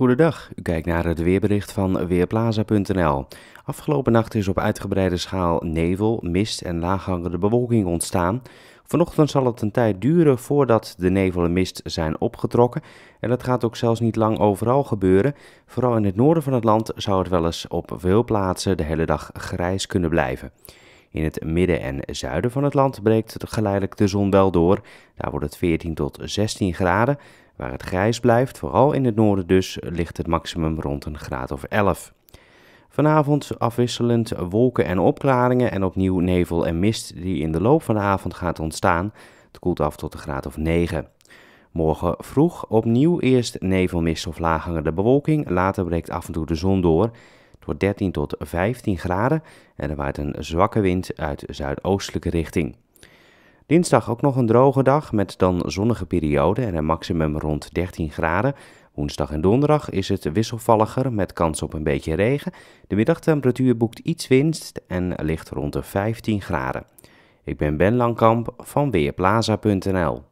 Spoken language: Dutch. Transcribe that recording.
Goedendag, u kijkt naar het weerbericht van Weerplaza.nl. Afgelopen nacht is op uitgebreide schaal nevel, mist en laaghangende bewolking ontstaan. Vanochtend zal het een tijd duren voordat de nevel en mist zijn opgetrokken. En dat gaat ook zelfs niet lang overal gebeuren. Vooral in het noorden van het land zou het wel eens op veel plaatsen de hele dag grijs kunnen blijven. In het midden en zuiden van het land breekt geleidelijk de zon wel door. Daar wordt het 14 tot 16 graden. Waar het grijs blijft, vooral in het noorden dus, ligt het maximum rond een graad of 11. Vanavond afwisselend wolken en opklaringen en opnieuw nevel en mist die in de loop van de avond gaat ontstaan. Het koelt af tot een graad of 9. Morgen vroeg opnieuw eerst nevelmist of laaghangende bewolking. Later breekt af en toe de zon door. Het wordt 13 tot 15 graden en er waait een zwakke wind uit zuidoostelijke richting. Dinsdag ook nog een droge dag met dan zonnige periode en een maximum rond 13 graden. Woensdag en donderdag is het wisselvalliger met kans op een beetje regen. De middagtemperatuur boekt iets winst en ligt rond de 15 graden. Ik ben Ben Langkamp van Weerplaza.nl.